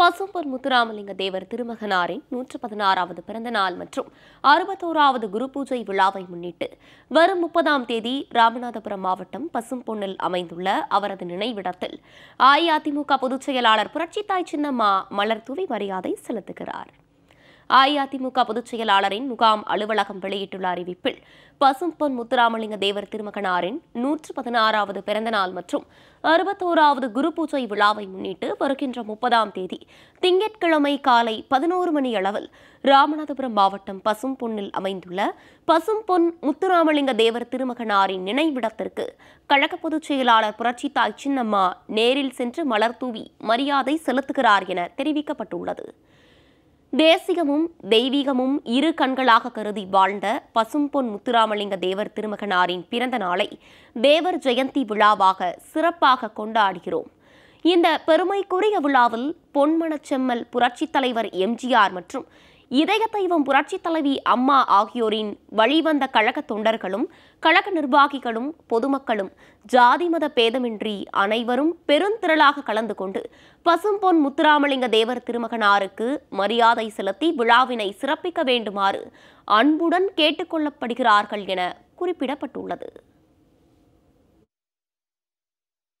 பசும்பொன் முத்துராமலிங்க தேவர் திருமகனாரின் நூற்று பதினாறாவது பிறந்த நாள் மற்றும் அறுபத்தோராவது குரு பூஜை விழாவை முன்னிட்டு வரும் முப்பதாம் தேதி ராமநாதபுரம் மாவட்டம் பசும்பொன்னில் அமைந்துள்ள அவரது நினைவிடத்தில் அஇஅதிமுக பொதுச் செயலாளர் புரட்சித்தாய் சின்னம்மா மலர் தூவி மரியாதை செலுத்துகிறார் அஇஅதிமுக பொதுச் செயலாளரின் முகாம் அலுவலகம் வெளியிட்டுள்ள அறிவிப்பில் பசும்பொன் முத்துராமலிங்க தேவர் திருமகனாரின் நூற்று பதினாறாவது பிறந்தநாள் மற்றும் அறுபத்தோராவது குரு பூஜை விழாவை முன்னிட்டு வருகின்ற முப்பதாம் தேதி திங்கட்கிழமை காலை பதினோரு மணி அளவில் ராமநாதபுரம் மாவட்டம் பசும்பொன்னில் அமைந்துள்ள பசும்பொன் முத்துராமலிங்க தேவர் திருமகனாரின் நினைவிடத்திற்கு கழக பொதுச் செயலாளர் புரட்சித்தாய் சின்னம்மா நேரில் சென்று மலர் தூவி மரியாதை செலுத்துகிறார் என தெரிவிக்கப்பட்டுள்ளது தேசிகமும் தெய்வீகமும் இரு கண்களாக கருதி வாழ்ந்த பசும்பொன் முத்துராமலிங்க தேவர் திருமகனாரின் பிறந்த நாளை தேவர் ஜெயந்தி விழாவாக சிறப்பாக கொண்டாடுகிறோம் இந்த பெருமைக்குரிய விழாவில் பொன்மணச்செம்மல் புரட்சித் தலைவர் எம்ஜிஆர் மற்றும் இதய தெய்வம் புரட்சித் தலைவி அம்மா ஆகியோரின் வழிவந்த கழக தொண்டர்களும் கழக நிர்வாகிகளும் பொதுமக்களும் ஜாதி மத பேதமின்றி அனைவரும் பெருந்திரளாக கலந்து கொண்டு பசும்பொன் முத்துராமலிங்க தேவர் திருமகனாருக்கு மரியாதை செலுத்தி விழாவினை சிறப்பிக்க வேண்டுமாறு அன்புடன் கேட்டுக்கொள்ளப்படுகிறார்கள் என குறிப்பிடப்பட்டுள்ளது